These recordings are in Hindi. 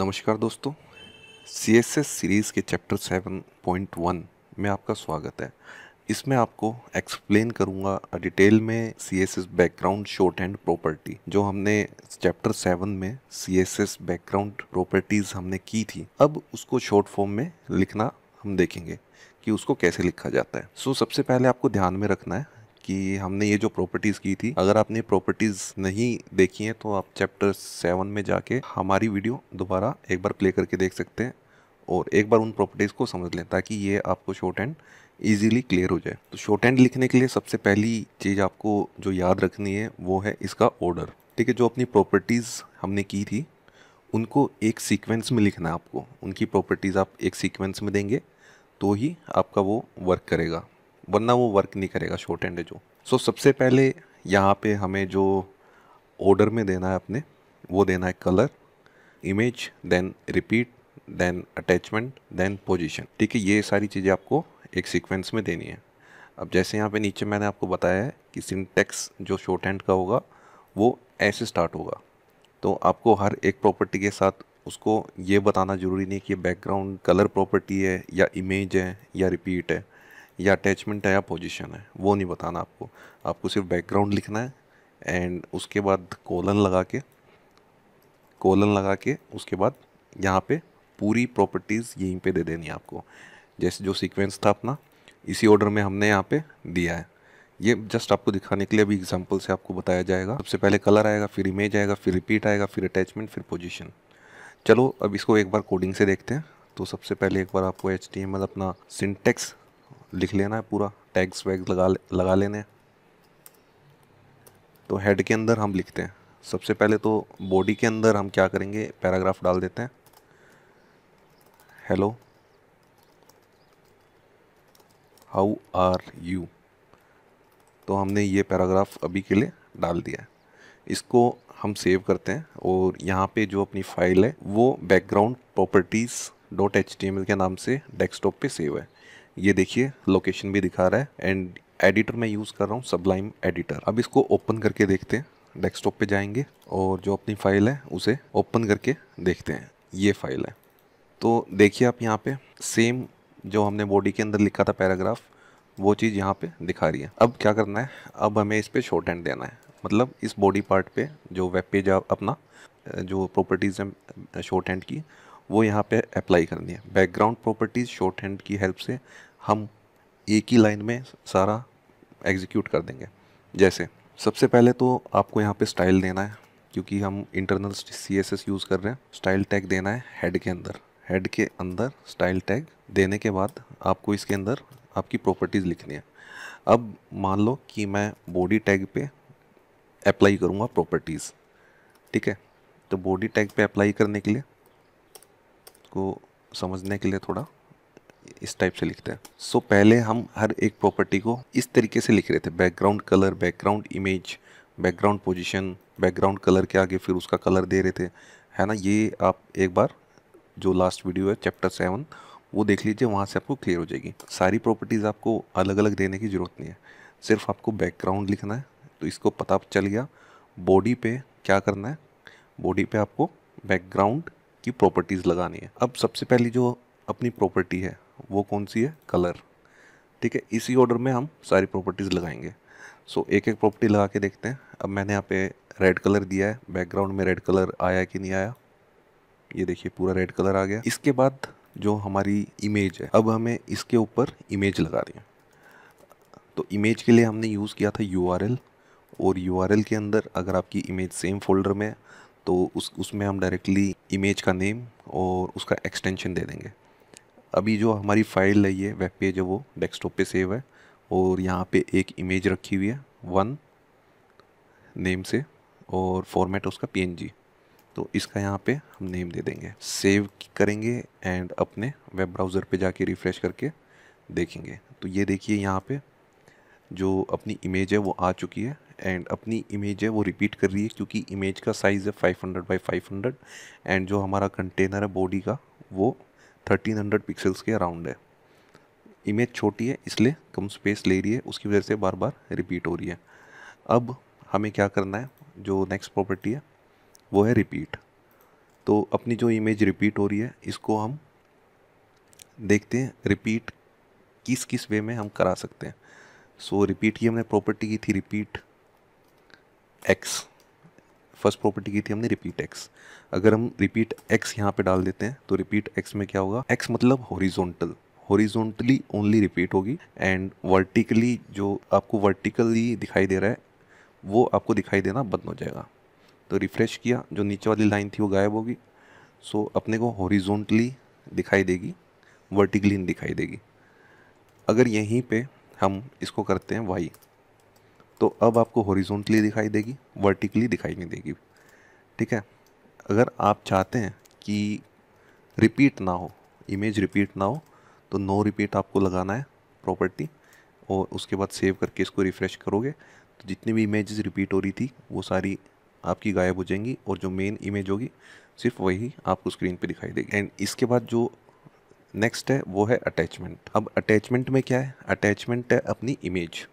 नमस्कार दोस्तों सी एस एस सीरीज़ के चैप्टर सेवन पॉइंट वन में आपका स्वागत है इसमें आपको एक्सप्लेन करूँगा डिटेल में C S S background short hand property जो हमने चैप्टर सेवन में C S S background properties हमने की थी अब उसको शॉर्ट फॉर्म में लिखना हम देखेंगे कि उसको कैसे लिखा जाता है सो so, सबसे पहले आपको ध्यान में रखना है कि हमने ये जो प्रॉपर्टीज़ की थी अगर आपने प्रॉपर्टीज़ नहीं देखी है तो आप चैप्टर सेवन में जाके हमारी वीडियो दोबारा एक बार प्ले करके देख सकते हैं और एक बार उन प्रॉपर्टीज़ को समझ लें ताकि ये आपको शॉर्ट हैंड ईजिली क्लियर हो जाए तो शॉर्ट हैंड लिखने के लिए सबसे पहली चीज़ आपको जो याद रखनी है वो है इसका ऑर्डर ठीक है जो अपनी प्रॉपर्टीज़ हमने की थी उनको एक सीक्वेंस में लिखना है आपको उनकी प्रॉपर्टीज़ आप एक सीक्वेंस में देंगे तो ही आपका वो वर्क करेगा वरना वो वर्क नहीं करेगा शॉर्ट एंड जो सो so, सबसे पहले यहाँ पे हमें जो ऑर्डर में देना है अपने वो देना है colour image then repeat then attachment then position ठीक है ये सारी चीज़ें आपको एक सीक्वेंस में देनी है अब जैसे यहाँ पे नीचे मैंने आपको बताया है कि सिंटेक्स जो शॉर्ट हैंड का होगा वो ऐसे स्टार्ट होगा तो आपको हर एक प्रॉपर्टी के साथ उसको ये बताना ज़रूरी नहीं कि ये बैकग्राउंड कलर प्रॉपर्टी है या इमेज है या रिपीट है या अटैचमेंट है या पोजिशन है वो नहीं बताना आपको आपको सिर्फ बैकग्राउंड लिखना है एंड उसके बाद कोलन लगा के कोलन लगा के उसके बाद यहाँ पे पूरी प्रॉपर्टीज़ यहीं पे दे देनी आपको जैसे जो सीक्वेंस था अपना इसी ऑर्डर में हमने यहाँ पे दिया है ये जस्ट आपको दिखाने के लिए अभी एग्जांपल से आपको बताया जाएगा सबसे पहले कलर आएगा फिर इमेज आएगा फिर रिपीट आएगा फिर अटैचमेंट फिर पोजिशन चलो अब इसको एक बार कोडिंग से देखते हैं तो सबसे पहले एक बार आपको एच अपना सिंटेक्स लिख लेना है पूरा टैग्स वैग्स लगा लगा लेने तो हेड के अंदर हम लिखते हैं सबसे पहले तो बॉडी के अंदर हम क्या करेंगे पैराग्राफ डाल देते हैं हेलो हाउ आर यू तो हमने ये पैराग्राफ अभी के लिए डाल दिया है इसको हम सेव करते हैं और यहाँ पे जो अपनी फ़ाइल है वो बैकग्राउंड प्रॉपर्टीज़ डॉट एच के नाम से डेस्कटॉप पे सेव है ये देखिए लोकेशन भी दिखा रहा है एंड एडिटर मैं यूज़ कर रहा हूँ सबलाइम एडिटर अब इसको ओपन करके देखते हैं डेस्कटॉप पे जाएंगे और जो अपनी फ़ाइल है उसे ओपन करके देखते हैं ये फाइल है तो देखिए आप यहाँ पे सेम जो हमने बॉडी के अंदर लिखा था पैराग्राफ वो चीज़ यहाँ पे दिखा रही है अब क्या करना है अब हमें इस पर शॉर्ट हैंड देना है मतलब इस बॉडी पार्ट पे जो वेब पेज अपना जो प्रॉपर्टीज़ है शॉर्ट हैंड की वो यहाँ पे अप्लाई करनी है बैकग्राउंड प्रॉपर्टीज़ शॉर्ट हैंड की हेल्प से हम एक ही लाइन में सारा एग्जीक्यूट कर देंगे जैसे सबसे पहले तो आपको यहाँ पे स्टाइल देना है क्योंकि हम internal C S S use कर रहे हैं स्टाइल टैग देना है हेड के अंदर हेड के अंदर स्टाइल टैग देने के बाद आपको इसके अंदर आपकी प्रॉपर्टीज़ लिखनी है अब मान लो कि मैं बॉडी टैग पे अप्लाई करूँगा प्रॉपर्टीज़ ठीक है तो बॉडी टैग पे अप्लाई करने के लिए को समझने के लिए थोड़ा इस टाइप से लिखते हैं सो so, पहले हम हर एक प्रॉपर्टी को इस तरीके से लिख रहे थे background colour background image background position background colour के आगे फिर उसका कलर दे रहे थे है ना ये आप एक बार जो लास्ट वीडियो है चैप्टर सेवन वो देख लीजिए वहाँ से आपको क्लियर हो जाएगी सारी प्रॉपर्टीज़ आपको अलग अलग देने की ज़रूरत नहीं है सिर्फ आपको बैकग्राउंड लिखना है तो इसको पता चल गया बॉडी पे क्या करना है बॉडी पे आपको बैकग्राउंड की प्रॉपर्टीज़ लगानी है अब सबसे पहली जो अपनी प्रॉपर्टी है वो कौन सी है कलर ठीक है इसी ऑर्डर में हम सारी प्रॉपर्टीज़ लगाएंगे सो एक एक प्रॉपर्टी लगा के देखते हैं अब मैंने यहाँ पे रेड कलर दिया है बैकग्राउंड में रेड कलर आया कि नहीं आया ये देखिए पूरा रेड कलर आ गया इसके बाद जो हमारी इमेज है अब हमें इसके ऊपर इमेज लगा रही है तो इमेज के लिए हमने यूज़ किया था यू और यू के अंदर अगर आपकी इमेज सेम फोल्डर में है तो उस उसमें हम डायरेक्टली इमेज का नेम और उसका एक्सटेंशन दे देंगे अभी जो हमारी फाइल है ये वेब पेज है वो डेस्कटॉप पे सेव है और यहाँ पे एक इमेज रखी हुई है वन नेम से और फॉर्मेट उसका पी तो इसका यहाँ पे हम नेम दे देंगे सेव करेंगे एंड अपने वेब ब्राउज़र पे जाके रिफ़्रेश करके देखेंगे तो ये देखिए यहाँ पे जो अपनी इमेज है वो आ चुकी है एंड अपनी इमेज है वो रिपीट कर रही है क्योंकि इमेज का साइज़ है 500 बाई 500 एंड जो हमारा कंटेनर है बॉडी का वो थर्टीन हंड्रेड पिक्सल्स के अराउंड है इमेज छोटी है इसलिए कम स्पेस ले रही है उसकी वजह से बार बार रिपीट हो रही है अब हमें क्या करना है जो नेक्स्ट प्रॉपर्टी है वो है रिपीट तो अपनी जो इमेज रिपीट हो रही है इसको हम देखते हैं रिपीट किस किस वे में हम करा सकते हैं सो so, रिपीट की हमने प्रॉपर्टी की थी रिपीट एक्स फर्स्ट प्रॉपर्टी की थी हमने रिपीट एक्स अगर हम रिपीट एक्स यहाँ पे डाल देते हैं तो रिपीट एक्स में क्या होगा एक्स मतलब हॉरिजॉन्टल हॉरिजॉन्टली ओनली रिपीट होगी एंड वर्टिकली जो आपको वर्टिकली दिखाई दे रहा है वो आपको दिखाई देना बंद हो जाएगा तो रिफ़्रेश किया जो नीचे वाली लाइन थी वो गायब होगी सो so, अपने को हॉरिजॉन्टली दिखाई देगी वर्टिकली दिखाई देगी अगर यहीं पे हम इसको करते हैं वाई तो अब आपको हॉरिजॉन्टली दिखाई देगी वर्टिकली दिखाई नहीं देगी ठीक है अगर आप चाहते हैं कि रिपीट ना हो इमेज रिपीट ना हो तो नो रिपीट आपको लगाना है प्रॉपर्टी और उसके बाद सेव करके इसको रिफ़्रेश करोगे तो जितनी भी इमेजेस रिपीट हो रही थी वो सारी आपकी गायब हो जाएंगी और जो मेन इमेज होगी सिर्फ वही आपको स्क्रीन पे दिखाई देगी एंड इसके बाद जो नेक्स्ट है वो है अटैचमेंट अब अटैचमेंट में क्या है अटैचमेंट है अपनी इमेज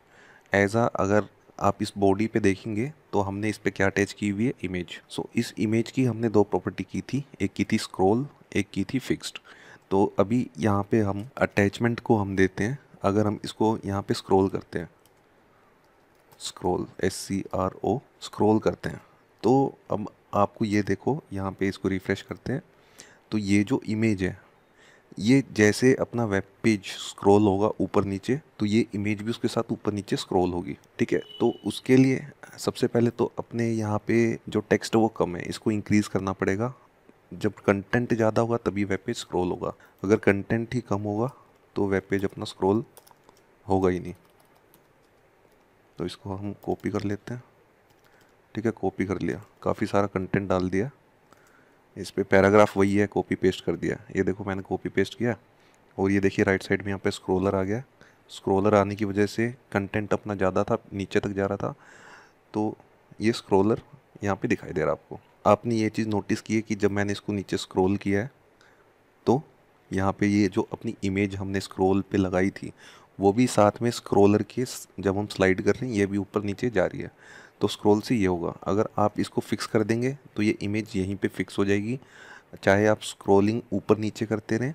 एज आ अगर आप इस बॉडी पे देखेंगे तो हमने इस पे क्या अटैच की हुई है इमेज सो so, इस इमेज की हमने दो प्रॉपर्टी की थी एक की थी स्क्रोल एक की थी फिक्स्ड तो अभी यहाँ पे हम अटैचमेंट को हम देते हैं अगर हम इसको यहाँ पे स्क्रोल करते हैं scroll S C R O scroll करते हैं तो अब आपको ये देखो यहाँ पे इसको रिफ़्रेश करते हैं तो ये जो इमेज है ये जैसे अपना वेब पेज स्क्रॉल होगा ऊपर नीचे तो ये इमेज भी उसके साथ ऊपर नीचे स्क्रॉल होगी ठीक है तो उसके लिए सबसे पहले तो अपने यहाँ पे जो टेक्स्ट है वो कम है इसको इंक्रीज़ करना पड़ेगा जब कंटेंट ज़्यादा होगा तभी वेब पेज स्क्रॉल होगा अगर कंटेंट ही कम होगा तो वेब पेज अपना स्क्रॉल होगा ही नहीं तो इसको हम कॉपी कर लेते हैं ठीक है कॉपी कर लिया काफ़ी सारा कंटेंट डाल दिया इस पर पैराग्राफ वही है कॉपी पेस्ट कर दिया ये देखो मैंने कॉपी पेस्ट किया और ये देखिए राइट साइड में यहाँ पे स्क्रोलर आ गया स्क्रोलर आने की वजह से कंटेंट अपना ज़्यादा था नीचे तक जा रहा था तो ये स्क्रोलर यहाँ पे दिखाई दे रहा आपको आपने ये चीज़ नोटिस की है कि जब मैंने इसको नीचे स्क्रोल किया है तो यहाँ पे ये जो अपनी इमेज हमने स्क्रोल पे लगाई थी वो भी साथ में स्क्रोलर के जब हम स्लाइड कर रहे हैं ये भी ऊपर नीचे जा रही है तो स्क्रॉल से ये होगा अगर आप इसको फिक्स कर देंगे तो ये इमेज यहीं पे फिक्स हो जाएगी चाहे आप स्क्रॉलिंग ऊपर नीचे करते रहें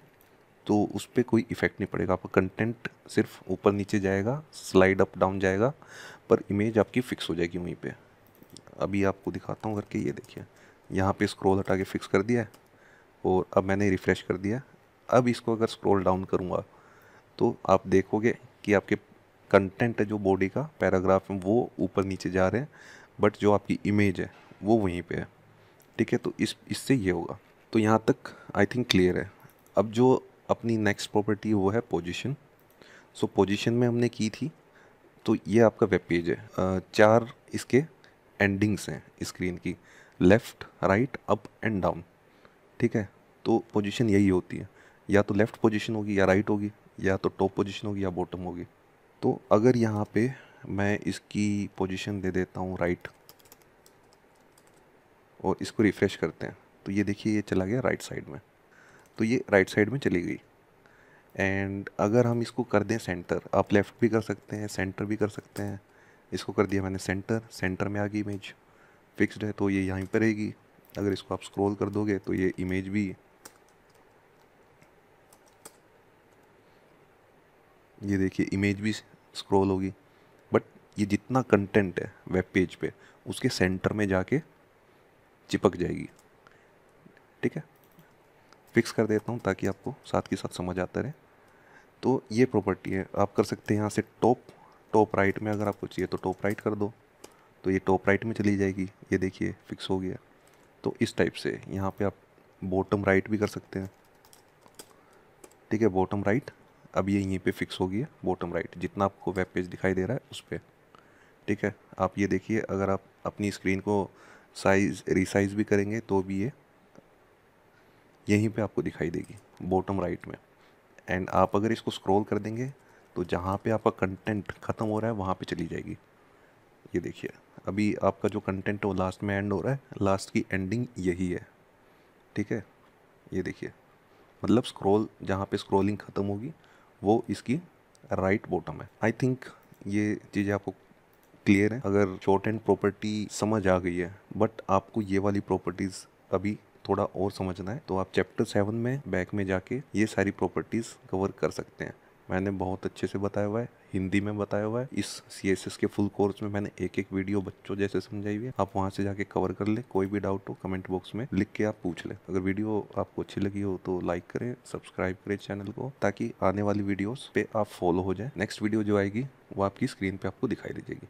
तो उस पर कोई इफेक्ट नहीं पड़ेगा आपका कंटेंट सिर्फ ऊपर नीचे जाएगा स्लाइड अप डाउन जाएगा पर इमेज आपकी फ़िक्स हो जाएगी वहीं पर अभी आपको दिखाता हूँ करके ये देखिए यहाँ पे स्क्रॉल हटा के फिक्स कर दिया है और अब मैंने रिफ़्रेश कर दिया अब इसको अगर स्क्रॉल डाउन करूँगा तो आप देखोगे कि आपके कंटेंट है जो बॉडी का पैराग्राफ में वो ऊपर नीचे जा रहे हैं बट जो आपकी इमेज है वो वहीं पे है ठीक है तो इस इससे ये होगा तो यहाँ तक आई थिंक क्लियर है अब जो अपनी नेक्स्ट प्रॉपर्टी वो है पोजिशन सो पोजिशन में हमने की थी तो ये आपका वेब पेज है चार इसके एंडिंग्स हैं स्क्रीन की left right up and down ठीक है तो पोजीशन यही होती है या तो लेफ़्ट पोजीशन होगी या राइट right होगी या तो टॉप पोजीशन होगी या बॉटम होगी तो अगर यहाँ पे मैं इसकी पोजीशन दे देता हूँ राइट और इसको रिफ़्रेश करते हैं तो ये देखिए ये चला गया राइट साइड में तो ये राइट साइड में चली गई एंड अगर हम इसको कर दें सेंटर आप लेफ़्ट भी कर सकते हैं सेंटर भी कर सकते हैं इसको कर दिया मैंने सेंटर सेंटर में आ गई इमेज फिक्स्ड है तो ये यहीं पर रहेगी अगर इसको आप स्क्रॉल कर दोगे तो ये इमेज भी ये देखिए इमेज भी स्क्रॉल होगी बट ये जितना कंटेंट है वेब पेज पे उसके सेंटर में जाके चिपक जाएगी ठीक है फिक्स कर देता हूँ ताकि आपको साथ के साथ समझ आता रहे तो ये प्रॉपर्टी है आप कर सकते हैं यहाँ से टॉप टॉप राइट में अगर आपको चाहिए तो टॉप राइट कर दो तो ये टॉप राइट में चली जाएगी ये देखिए फिक्स हो गया तो इस टाइप से यहाँ पे आप बॉटम राइट भी कर सकते हैं ठीक है बॉटम राइट अब ये यहीं पे फिक्स होगी बॉटम राइट जितना आपको वेब पेज दिखाई दे रहा है उस पर ठीक है आप ये देखिए अगर आप अपनी स्क्रीन को साइज रिसाइज भी करेंगे तो भी ये यहीं पे आपको दिखाई देगी बॉटम राइट में एंड आप अगर इसको स्क्रॉल कर देंगे तो जहाँ पे आपका कंटेंट ख़त्म हो रहा है वहाँ पे चली जाएगी ये देखिए अभी आपका जो कंटेंट है वो लास्ट में एंड हो रहा है लास्ट की एंडिंग यही है ठीक है ये देखिए मतलब स्क्रॉल जहाँ पे स्क्रॉलिंग ख़त्म होगी वो इसकी राइट बॉटम है आई थिंक ये चीज़ें आपको क्लियर है अगर शॉर्ट एंड प्रॉपर्टी समझ आ गई है बट आपको ये वाली प्रॉपर्टीज़ अभी थोड़ा और समझना है तो आप चैप्टर सेवन में बैक में जाके ये सारी प्रॉपर्टीज़ कवर कर सकते हैं मैंने बहुत अच्छे से बताया हुआ है हिंदी में बताया हुआ है इस सी एस एस के फुल कोर्स में मैंने एक एक वीडियो बच्चों जैसे समझाई हुई है आप वहाँ से जाके कवर कर ले कोई भी डाउट हो कमेंट बॉक्स में लिख के आप पूछ ले अगर वीडियो आपको अच्छी लगी हो तो लाइक करें सब्सक्राइब करें चैनल को ताकि आने वाली वीडियोस पे आप फॉलो हो जाए नेक्स्ट वीडियो जो आएगी वो आपकी स्क्रीन पे आपको दिखाई दीजिएगी